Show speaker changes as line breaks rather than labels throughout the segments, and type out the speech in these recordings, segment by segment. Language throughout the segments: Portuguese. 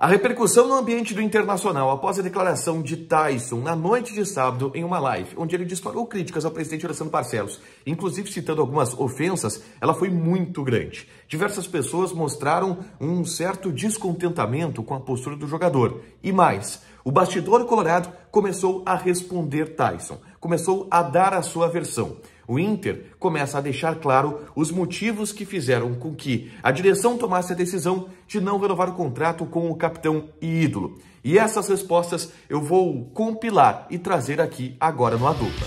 A repercussão no ambiente do internacional após a declaração de Tyson na noite de sábado em uma live, onde ele disparou críticas ao presidente Alessandro Barcelos, inclusive citando algumas ofensas, ela foi muito grande. Diversas pessoas mostraram um certo descontentamento com a postura do jogador. E mais, o bastidor colorado começou a responder Tyson, começou a dar a sua versão o Inter começa a deixar claro os motivos que fizeram com que a direção tomasse a decisão de não renovar o contrato com o capitão e ídolo. E essas respostas eu vou compilar e trazer aqui agora no Adupa.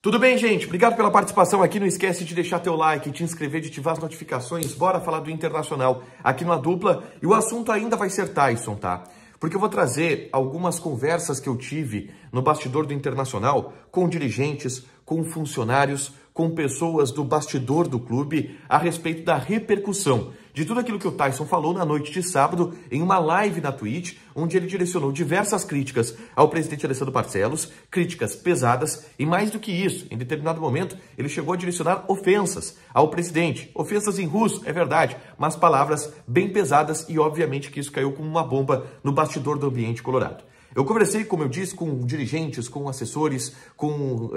Tudo bem, gente? Obrigado pela participação aqui. Não esquece de deixar teu like, te inscrever, de ativar as notificações. Bora falar do Internacional aqui na Dupla. E o assunto ainda vai ser Tyson, tá? porque eu vou trazer algumas conversas que eu tive no bastidor do Internacional com dirigentes, com funcionários, com pessoas do bastidor do clube a respeito da repercussão de tudo aquilo que o Tyson falou na noite de sábado em uma live na Twitch, onde ele direcionou diversas críticas ao presidente Alessandro Barcelos, críticas pesadas e mais do que isso, em determinado momento ele chegou a direcionar ofensas ao presidente, ofensas em russo, é verdade, mas palavras bem pesadas e obviamente que isso caiu como uma bomba no bastidor do ambiente colorado. Eu conversei, como eu disse, com dirigentes, com assessores, com uh,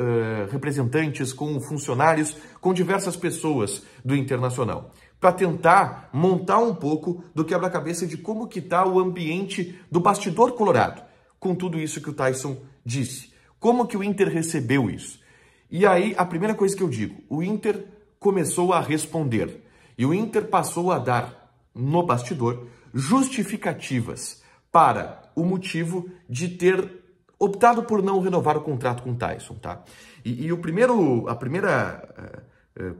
representantes, com funcionários, com diversas pessoas do Internacional, para tentar montar um pouco do quebra-cabeça de como que está o ambiente do bastidor colorado, com tudo isso que o Tyson disse. Como que o Inter recebeu isso? E aí, a primeira coisa que eu digo, o Inter começou a responder. E o Inter passou a dar, no bastidor, justificativas para o motivo de ter optado por não renovar o contrato com o Tyson, tá? E, e o primeiro, a primeira, eh, eh,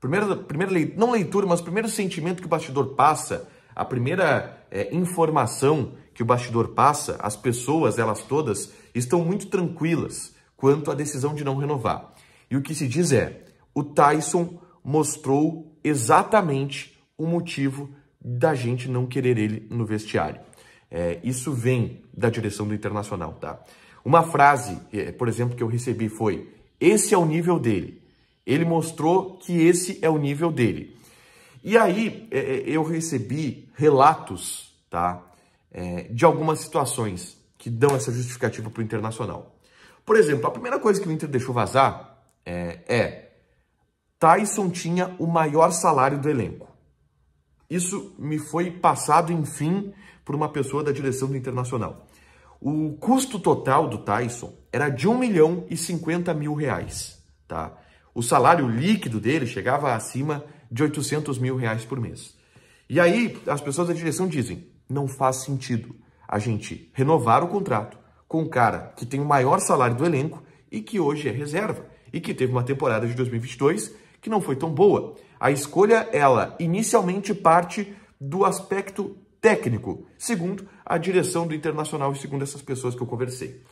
primeira, primeira leitura, não leitura, mas o primeiro sentimento que o bastidor passa, a primeira eh, informação que o bastidor passa, as pessoas, elas todas, estão muito tranquilas quanto à decisão de não renovar. E o que se diz é, o Tyson mostrou exatamente o motivo da gente não querer ele no vestiário. É, isso vem da direção do Internacional, tá? Uma frase, é, por exemplo, que eu recebi foi: esse é o nível dele. Ele mostrou que esse é o nível dele. E aí é, é, eu recebi relatos, tá? de algumas situações que dão essa justificativa para o Internacional. Por exemplo, a primeira coisa que o Inter deixou vazar é, é Tyson tinha o maior salário do elenco. Isso me foi passado, enfim, por uma pessoa da direção do Internacional. O custo total do Tyson era de 1 milhão e 50 mil reais, tá? O salário líquido dele chegava acima de 800 mil reais por mês. E aí as pessoas da direção dizem, não faz sentido a gente renovar o contrato com um cara que tem o maior salário do elenco e que hoje é reserva e que teve uma temporada de 2022 que não foi tão boa. A escolha, ela inicialmente parte do aspecto técnico, segundo a direção do Internacional e segundo essas pessoas que eu conversei.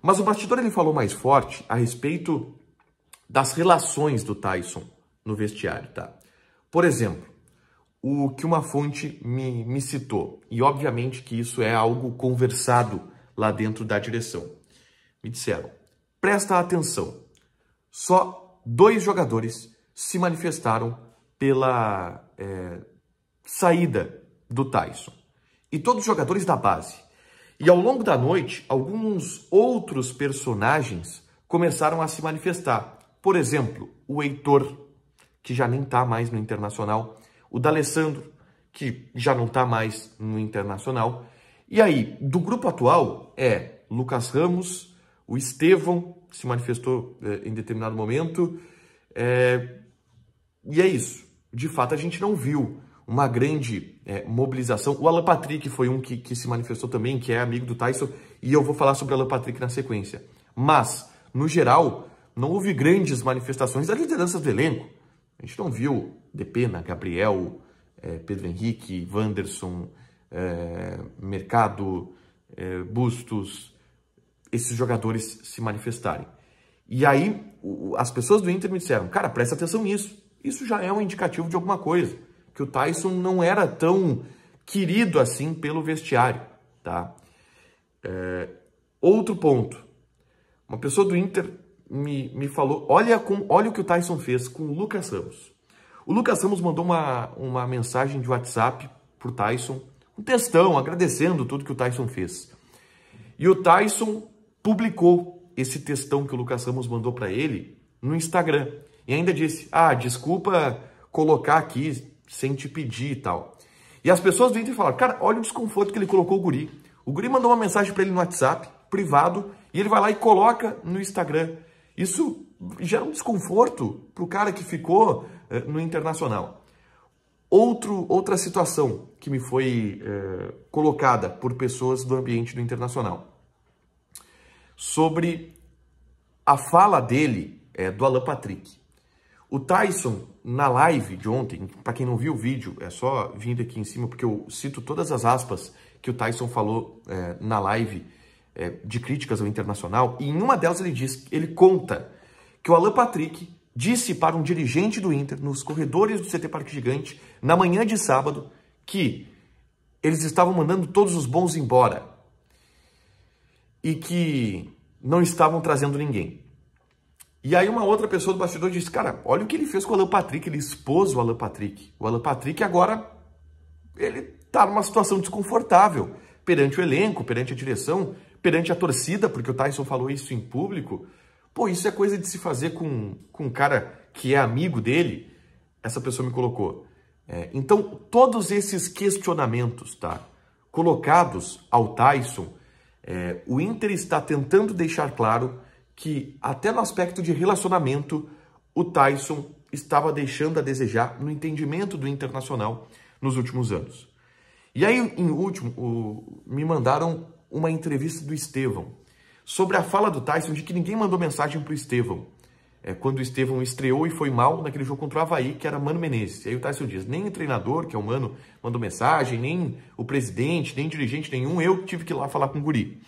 Mas o bastidor ele falou mais forte a respeito das relações do Tyson no vestiário, tá? Por exemplo, o que uma fonte me, me citou, e obviamente que isso é algo conversado lá dentro da direção. Me disseram, presta atenção, só dois jogadores se manifestaram pela é, saída do Tyson e todos os jogadores da base. E ao longo da noite, alguns outros personagens começaram a se manifestar. Por exemplo, o Heitor, que já nem está mais no Internacional, o D'Alessandro, que já não está mais no Internacional. E aí, do grupo atual é Lucas Ramos, o Estevão, que se manifestou eh, em determinado momento. É... E é isso. De fato, a gente não viu uma grande é, mobilização. O Alan Patrick foi um que, que se manifestou também, que é amigo do Tyson, e eu vou falar sobre o Alan Patrick na sequência. Mas, no geral, não houve grandes manifestações da liderança do elenco. A gente não viu Depena, Gabriel, é, Pedro Henrique, Wanderson, é, Mercado, é, Bustos, esses jogadores se manifestarem. E aí, as pessoas do Inter me disseram, cara, presta atenção nisso. Isso já é um indicativo de alguma coisa que o Tyson não era tão querido assim pelo vestiário, tá? É, outro ponto. Uma pessoa do Inter me, me falou, olha, com, olha o que o Tyson fez com o Lucas Ramos. O Lucas Ramos mandou uma, uma mensagem de WhatsApp pro Tyson, um textão agradecendo tudo que o Tyson fez. E o Tyson publicou esse textão que o Lucas Ramos mandou para ele no Instagram. E ainda disse, ah, desculpa colocar aqui sem te pedir e tal. E as pessoas vêm e falam, cara, olha o desconforto que ele colocou o guri. O guri mandou uma mensagem para ele no WhatsApp, privado, e ele vai lá e coloca no Instagram. Isso gera um desconforto para o cara que ficou eh, no internacional. Outro, outra situação que me foi eh, colocada por pessoas do ambiente do internacional. Sobre a fala dele, é, do Alan Patrick. O Tyson, na live de ontem, para quem não viu o vídeo, é só vindo aqui em cima, porque eu cito todas as aspas que o Tyson falou é, na live é, de críticas ao Internacional, e em uma delas ele diz, ele conta que o Alan Patrick disse para um dirigente do Inter, nos corredores do CT Parque Gigante, na manhã de sábado, que eles estavam mandando todos os bons embora e que não estavam trazendo ninguém. E aí uma outra pessoa do bastidor disse, cara, olha o que ele fez com o Alan Patrick, ele expôs o Alan Patrick. O Alan Patrick agora, ele tá numa situação desconfortável perante o elenco, perante a direção, perante a torcida, porque o Tyson falou isso em público. Pô, isso é coisa de se fazer com, com um cara que é amigo dele. Essa pessoa me colocou. É, então, todos esses questionamentos, tá? Colocados ao Tyson, é, o Inter está tentando deixar claro que até no aspecto de relacionamento o Tyson estava deixando a desejar no entendimento do internacional nos últimos anos. E aí, em último, o, me mandaram uma entrevista do Estevão sobre a fala do Tyson de que ninguém mandou mensagem para o Estevão. É, quando o Estevão estreou e foi mal naquele jogo contra o Havaí, que era Mano Menezes. E aí o Tyson diz, nem o treinador, que é o Mano, mandou mensagem, nem o presidente, nem dirigente nenhum, eu tive que ir lá falar com o guri.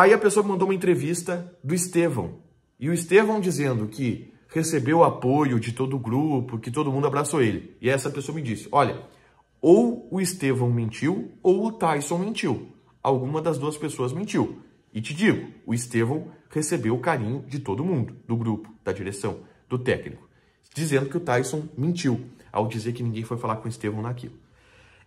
Aí a pessoa mandou uma entrevista do Estevão. E o Estevão dizendo que recebeu apoio de todo o grupo, que todo mundo abraçou ele. E essa pessoa me disse: olha, ou o Estevão mentiu ou o Tyson mentiu. Alguma das duas pessoas mentiu. E te digo, o Estevão recebeu o carinho de todo mundo, do grupo, da direção, do técnico, dizendo que o Tyson mentiu ao dizer que ninguém foi falar com o Estevão naquilo.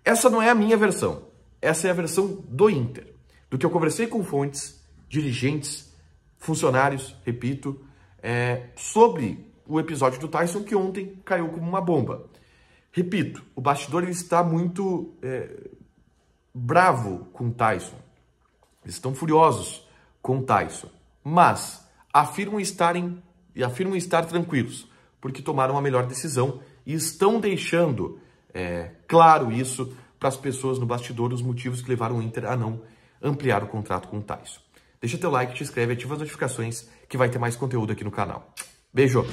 Essa não é a minha versão. Essa é a versão do Inter. Do que eu conversei com fontes dirigentes, funcionários, repito, é, sobre o episódio do Tyson que ontem caiu como uma bomba. Repito, o bastidor ele está muito é, bravo com Tyson. Eles estão furiosos com Tyson, mas afirmam estarem e afirmam estar tranquilos porque tomaram a melhor decisão e estão deixando é, claro isso para as pessoas no bastidor os motivos que levaram o Inter a não ampliar o contrato com o Tyson. Deixa teu like, te inscreve, ativa as notificações que vai ter mais conteúdo aqui no canal. Beijo!